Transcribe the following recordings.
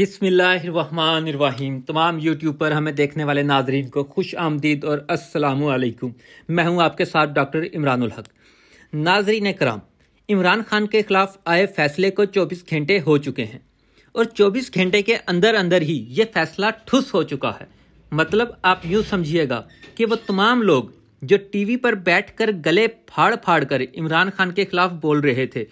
बिसमीम तमाम यूट्यूब पर हमें देखने वाले नाजरीन को खुश आमदीद और असलकुम मैं हूं आपके साथ डॉक्टर इमरान हक नाजरीन कराम इमरान खान के खिलाफ आए फैसले को 24 घंटे हो चुके हैं और 24 घंटे के अंदर अंदर ही ये फैसला ठुस हो चुका है मतलब आप यूँ समझिएगा कि वह तमाम लोग जो टी पर बैठ गले फाड़ फाड़ कर इमरान खान के खिलाफ बोल रहे थे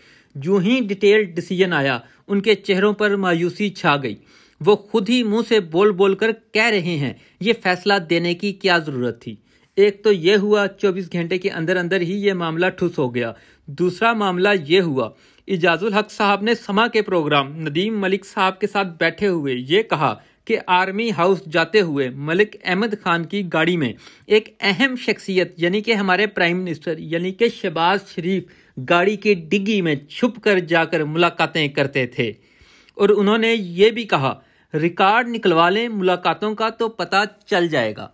जो ही डिटेल डिसीजन आया उनके चेहरों पर मायूसी छा गई वो खुद ही मुंह से बोल बोल कर कह रहे हैं ये फैसला देने की क्या ज़रूरत थी एक तो ये हुआ 24 घंटे के अंदर अंदर ही ये मामला ठुस हो गया दूसरा मामला ये हुआ इजाजुल हक साहब ने समा के प्रोग्राम नदीम मलिक साहब के साथ बैठे हुए ये कहा के आर्मी हाउस जाते हुए मलिक अहमद खान की गाड़ी में एक अहम शख्सियत यानी कि हमारे प्राइम मिनिस्टर यानी कि शहबाज शरीफ गाड़ी की डिग्गी में छुप कर जाकर मुलाकातें करते थे और उन्होंने ये भी कहा रिकॉर्ड निकलवा लें मुलाकातों का तो पता चल जाएगा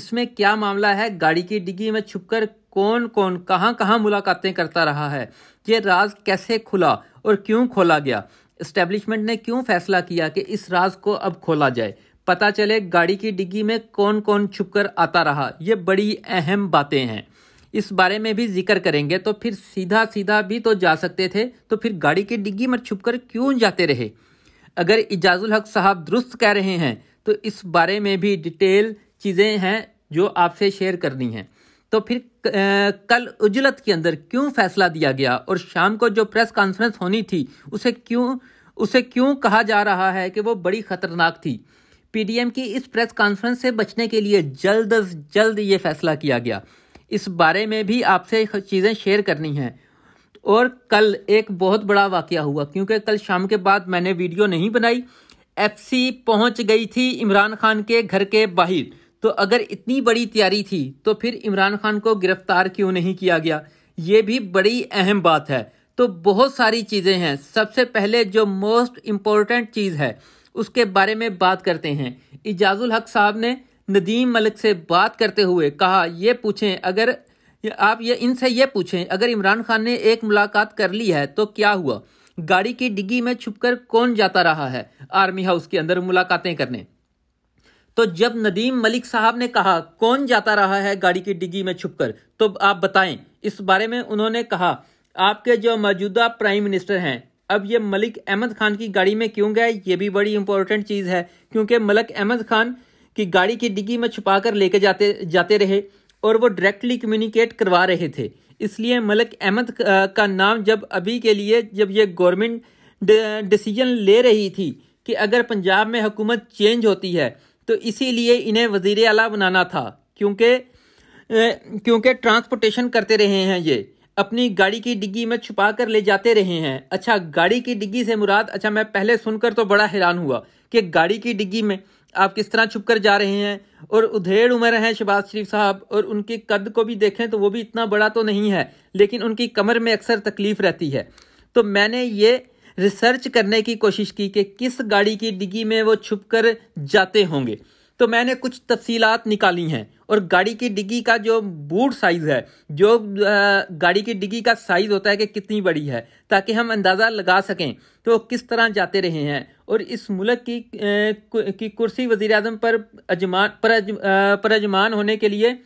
इसमें क्या मामला है गाड़ी की डिग्गी में छुपकर कौन कौन कहां कहां मुलाकातें करता रहा है ये राज कैसे खुला और क्यों खोला गया इस्टेब्लिशमेंट ने क्यों फैसला किया कि इस राज को अब खोला जाए पता चले गाड़ी की डिग्गी में कौन कौन छुपकर आता रहा ये बड़ी अहम बातें हैं इस बारे में भी जिक्र करेंगे तो फिर सीधा सीधा भी तो जा सकते थे तो फिर गाड़ी की डिग्गी में छुपकर क्यों जाते रहे अगर इजाजुल हक साहब दुरुस्त कह रहे हैं तो इस बारे में भी डिटेल चीज़ें हैं जो आपसे शेयर करनी हैं तो फिर कल उजलत के अंदर क्यों फैसला दिया गया और शाम को जो प्रेस कॉन्फ्रेंस होनी थी उसे क्यों उसे क्यों कहा जा रहा है कि वो बड़ी खतरनाक थी पीडीएम की इस प्रेस कॉन्फ्रेंस से बचने के लिए जल्द अज जल्द ये फैसला किया गया इस बारे में भी आपसे चीज़ें शेयर करनी हैं और कल एक बहुत बड़ा वाक़ हुआ क्योंकि कल शाम के बाद मैंने वीडियो नहीं बनाई एफसी पहुंच गई थी इमरान खान के घर के बाहर तो अगर इतनी बड़ी तैयारी थी तो फिर इमरान खान को गिरफ्तार क्यों नहीं किया गया ये भी बड़ी अहम बात है तो बहुत सारी चीज़ें हैं सबसे पहले जो मोस्ट इम्पोर्टेंट चीज़ है उसके बारे में बात करते हैं इजाज़ुल हक साहब ने नदीम मलिक से बात करते हुए कहा यह पूछें अगर आप ये इनसे ये पूछें अगर इमरान खान ने एक मुलाकात कर ली है तो क्या हुआ गाड़ी की डिग्गी में छुपकर कौन जाता रहा है आर्मी हाउस के अंदर मुलाकातें करने तो जब नदीम मलिक साहब ने कहा कौन जाता रहा है गाड़ी की डिग्गी में छुपकर तो आप बताएं इस बारे में उन्होंने कहा आपके जो मौजूदा प्राइम मिनिस्टर हैं अब ये मलिक अहमद खान की गाड़ी में क्यों गए ये भी बड़ी इंपॉर्टेंट चीज़ है क्योंकि मलिक अहमद खान की गाड़ी की डिग्गी में छुपा कर लेके जाते जाते रहे और वो डायरेक्टली कम्युनिकेट करवा रहे थे इसलिए मलिक अहमद का नाम जब अभी के लिए जब ये गवर्नमेंट डिसीजन ले रही थी कि अगर पंजाब में हुकूमत चेंज होती है तो इसीलिए इन्हें वजीर अला बनाना था क्योंकि क्योंकि ट्रांसपोर्टेशन करते रहे हैं ये अपनी गाड़ी की डिग्गी में छुपा कर ले जाते रहे हैं अच्छा गाड़ी की डिग्गी से मुराद अच्छा मैं पहले सुनकर तो बड़ा हैरान हुआ कि गाड़ी की डिग्गी में आप किस तरह छुप कर जा रहे हैं और उधेड़ उम्र हैं शहबाज शरीफ साहब और उनके कद को भी देखें तो वो भी इतना बड़ा तो नहीं है लेकिन उनकी कमर में अक्सर तकलीफ़ रहती है तो मैंने ये रिसर्च करने की कोशिश की कि किस गाड़ी की डिगी में वो छुप कर जाते होंगे तो मैंने कुछ तफसीलात निकाली हैं और गाड़ी की डिग्गी का जो बूट साइज़ है जो गाड़ी की डिगी का साइज़ होता है कि कितनी बड़ी है ताकि हम अंदाज़ा लगा सकें तो किस तरह जाते रहे हैं और इस मुल्क की की कुर्सी वज़ी अजम पर अजमान पर अजमान होने के लिए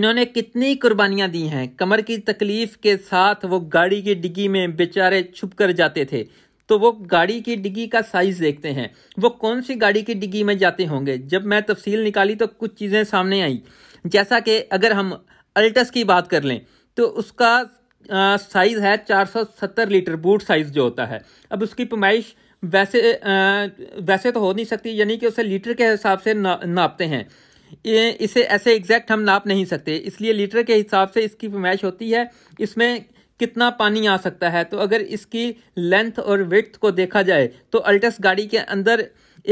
इन्होंने कितनी कुर्बानियां दी हैं कमर की तकलीफ के साथ वो गाड़ी की डिग्गी में बेचारे छुप कर जाते थे तो वो गाड़ी की डिग्गी का साइज़ देखते हैं वो कौन सी गाड़ी की डिग्गी में जाते होंगे जब मैं तफसील निकाली तो कुछ चीज़ें सामने आई जैसा कि अगर हम अल्टस की बात कर लें तो उसका साइज़ है 470 लीटर बूट साइज़ जो होता है अब उसकी पमाइश वैसे आ, वैसे तो हो नहीं सकती यानी कि उसे लीटर के हिसाब से ना, नापते हैं ये इसे ऐसे एग्जैक्ट हम नाप नहीं सकते इसलिए लीटर के हिसाब से इसकी फरमाइश होती है इसमें कितना पानी आ सकता है तो अगर इसकी लेंथ और विथ को देखा जाए तो अल्टस गाड़ी के अंदर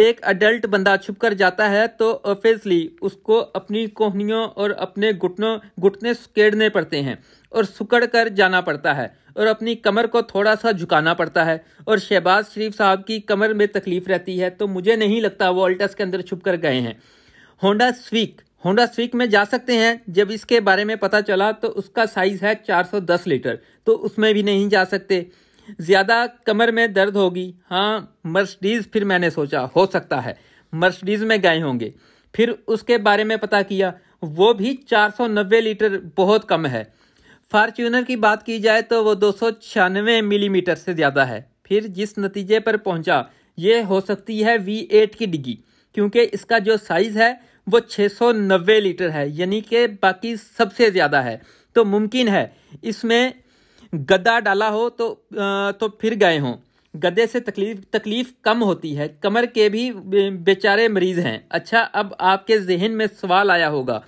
एक अडल्ट बंदा छुप कर जाता है तो ऑफिसली उसको अपनी कोहनियों और अपने घुटनों घुटने सुकेड़ने पड़ते हैं और सुकड़ कर जाना पड़ता है और अपनी कमर को थोड़ा सा झुकाना पड़ता है और शहबाज शरीफ साहब की कमर में तकलीफ रहती है तो मुझे नहीं लगता वो अल्टस के अंदर छुप कर गए हैं होंडा स्वीक होंडा स्वीक में जा सकते हैं जब इसके बारे में पता चला तो उसका साइज़ है 410 लीटर तो उसमें भी नहीं जा सकते ज़्यादा कमर में दर्द होगी हाँ मर्सडीज़ फिर मैंने सोचा हो सकता है मर्सडीज़ में गए होंगे फिर उसके बारे में पता किया वो भी 490 लीटर बहुत कम है फार्च्यूनर की बात की जाए तो वो दो मिलीमीटर से ज़्यादा है फिर जिस नतीजे पर पहुंचा ये हो सकती है वी की डिग्गी क्योंकि इसका जो साइज़ है वो 690 लीटर है यानी कि बाकी सबसे ज़्यादा है तो मुमकिन है इसमें गद्दा डाला हो तो आ, तो फिर गए हों गद्दे से तकलीफ तकलीफ कम होती है कमर के भी बेचारे मरीज हैं अच्छा अब आपके जहन में सवाल आया होगा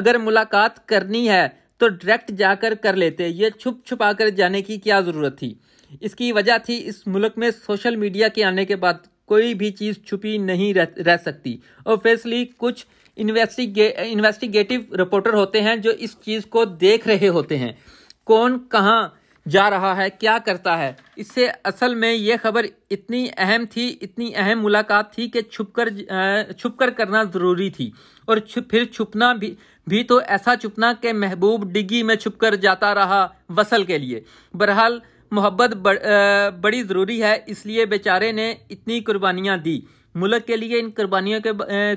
अगर मुलाकात करनी है तो डायरेक्ट जाकर कर लेते ये छुप छुपा कर जाने की क्या ज़रूरत थी इसकी वजह थी इस मुल्क में सोशल मीडिया के आने के बाद कोई भी चीज़ छुपी नहीं रह, रह सकती ऑब्वियसली कुछ इन्वेस्टिगे इन्वेस्टिगेटिव रिपोर्टर होते हैं जो इस चीज़ को देख रहे होते हैं कौन कहाँ जा रहा है क्या करता है इससे असल में यह खबर इतनी अहम थी इतनी अहम मुलाकात थी कि छुपकर छुपकर करना ज़रूरी थी और छु, फिर छुपना भी भी तो ऐसा छुपना कि महबूब डिग्गी में छुपकर जाता रहा वसल के लिए बहरहाल मोहब्बत बड़, बड़ी ज़रूरी है इसलिए बेचारे ने इतनी कुर्बानियाँ दी मुल्क के लिए इन कुर्बानियों के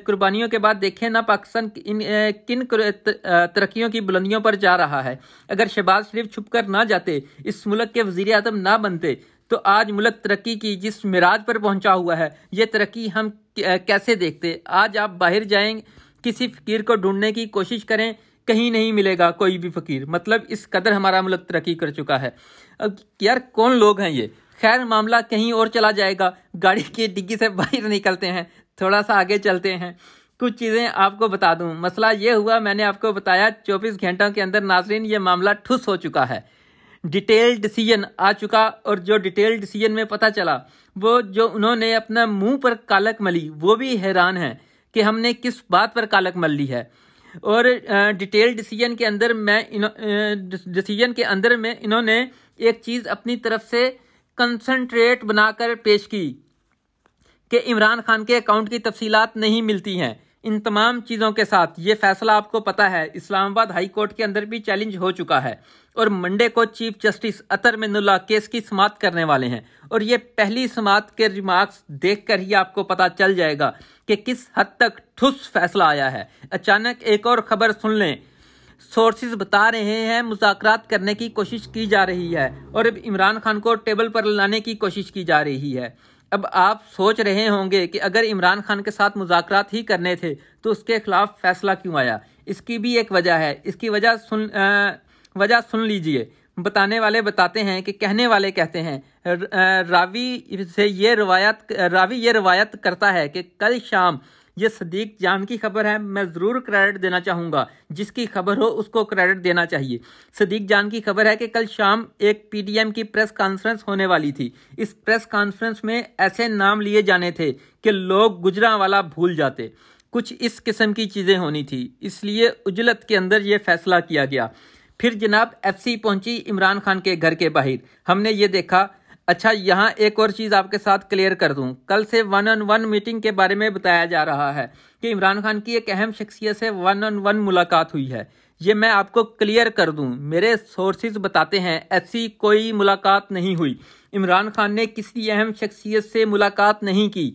कुर्बानियों के बाद देखें ना पाकिस्तान इन किन तरक्कियों की बुलंदियों पर जा रहा है अगर शहबाज शरीफ छुप कर ना जाते इस मुल्क के वजीर अजम ना बनते तो आज मुल्क तरक्की की जिस मिराज पर पहुंचा हुआ है ये तरक्की हम कैसे देखते आज आप बाहर जाएंगे किसी फकीर को ढूंढने की कोशिश करें कहीं नहीं मिलेगा कोई भी फकीर मतलब इस कदर हमारा मुल्क तरक्की कर चुका है अब यार कौन लोग हैं ये खैर मामला कहीं और चला जाएगा गाड़ी की डिग्गी से बाहर निकलते हैं थोड़ा सा आगे चलते हैं कुछ चीज़ें आपको बता दूं मसला ये हुआ मैंने आपको बताया 24 घंटों के अंदर नाजरीन ये मामला ठुस हो चुका है डिटेल डिसीजन आ चुका और जो डिटेल डिसीजन में पता चला वो जो उन्होंने अपना मुंह पर कालक मली वो भी हैरान है कि हमने किस बात पर कालक मल ली है और डिटेल डिसीजन के अंदर मैं डिसीजन के अंदर में इन्होंने एक चीज़ अपनी तरफ से कंसनट्रेट बनाकर पेश की कि इमरान खान के अकाउंट की तफसीलात नहीं मिलती हैं इन तमाम चीज़ों के साथ ये फैसला आपको पता है इस्लामाबाद हाई कोर्ट के अंदर भी चैलेंज हो चुका है और मंडे को chief justice Athar Minallah case की समाप्त करने वाले हैं और ये पहली समाप्त के रिमार्क्स देखकर ही आपको पता चल जाएगा कि किस हद तक ठुस फैसला आया है अचानक एक और खबर सुन लें सोर्सेज बता रहे हैं मुजाकरात करने की कोशिश की जा रही है और अब इमरान खान को टेबल पर लाने की कोशिश की जा रही है अब आप सोच रहे होंगे कि अगर इमरान खान के साथ मुजाकरात ही करने थे तो उसके खिलाफ फैसला क्यों आया इसकी भी एक वजह है इसकी वजह सुन वजह सुन लीजिए बताने वाले बताते हैं कि कहने वाले कहते हैं रावी से ये रवायत रावी ये रवायत करता है कि कल शाम ये सदीक जान की खबर है मैं ज़रूर क्रेडिट देना चाहूँगा जिसकी खबर हो उसको क्रेडिट देना चाहिए सदीक जान की खबर है कि कल शाम एक पीडीएम की प्रेस कॉन्फ्रेंस होने वाली थी इस प्रेस कॉन्फ्रेंस में ऐसे नाम लिए जाने थे कि लोग गुजरा वाला भूल जाते कुछ इस किस्म की चीज़ें होनी थी इसलिए उजलत के अंदर ये फैसला किया गया फिर जनाब एफसी पहुंची इमरान खान के घर के बाहर हमने ये देखा अच्छा यहाँ एक और चीज़ आपके साथ क्लियर कर दूँ कल से वन ऑन वन मीटिंग के बारे में बताया जा रहा है कि इमरान खान की एक अहम शख्सियत से वन ऑन वन मुलाकात हुई है ये मैं आपको क्लियर कर दूँ मेरे सोर्सेज बताते हैं ऐसी कोई मुलाकात नहीं हुई इमरान खान ने किसी अहम शख्सियत से मुलाकात नहीं की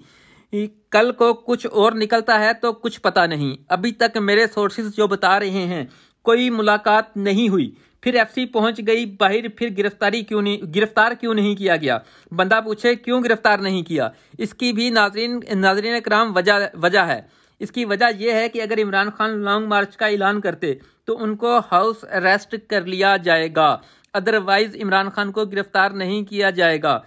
कल को कुछ और निकलता है तो कुछ पता नहीं अभी तक मेरे सोर्सेज जो बता रहे हैं कोई मुलाकात नहीं हुई फिर एफसी पहुंच गई बाहर फिर गिरफ्तारी क्यों नहीं गिरफ्तार क्यों नहीं किया गया बंदा पूछे क्यों गिरफ्तार नहीं किया इसकी भी नाजरीन नाजरीन कराम वजह वजह है इसकी वजह यह है कि अगर इमरान खान लॉन्ग मार्च का ऐलान करते तो उनको हाउस अरेस्ट कर लिया जाएगा अदरवाइज इमरान खान को गिरफ्तार नहीं किया जाएगा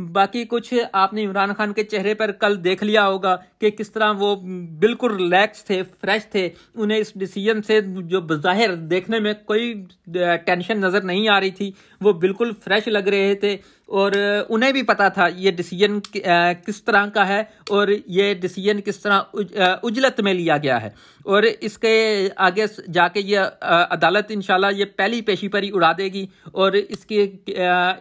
बाकी कुछ आपने इमरान खान के चेहरे पर कल देख लिया होगा कि किस तरह वो बिल्कुल रिलैक्स थे फ्रेश थे उन्हें इस डिसीजन से जो बाहिर देखने में कोई टेंशन नज़र नहीं आ रही थी वो बिल्कुल फ्रेश लग रहे थे और उन्हें भी पता था ये डिसीजन किस तरह का है और ये डिसीजन किस तरह उजलत में लिया गया है और इसके आगे जाके ये अदालत इन ये पहली पेशी पर ही उड़ा देगी और इसके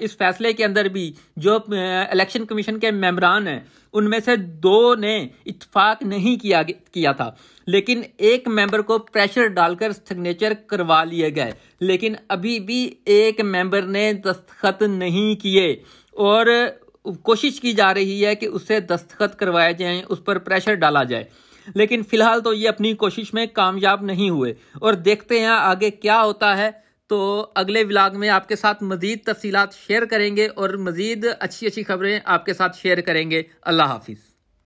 इस फैसले के अंदर भी जो इलेक्शन कमीशन के मेम्बरान हैं उनमें से दो ने इतफाक नहीं किया किया था लेकिन एक मेंबर को प्रेशर डालकर सिग्नेचर करवा लिए गए लेकिन अभी भी एक मेंबर ने दस्तखत नहीं किए और कोशिश की जा रही है कि उससे दस्तखत करवाए जाएं उस पर प्रेशर डाला जाए लेकिन फिलहाल तो ये अपनी कोशिश में कामयाब नहीं हुए और देखते हैं आगे क्या होता है तो अगले व्लाग में आपके साथ मज़ीद तफसीत शेयर करेंगे और मज़ीद अच्छी अच्छी खबरें आपके साथ शेयर करेंगे अल्लाह हाफिज़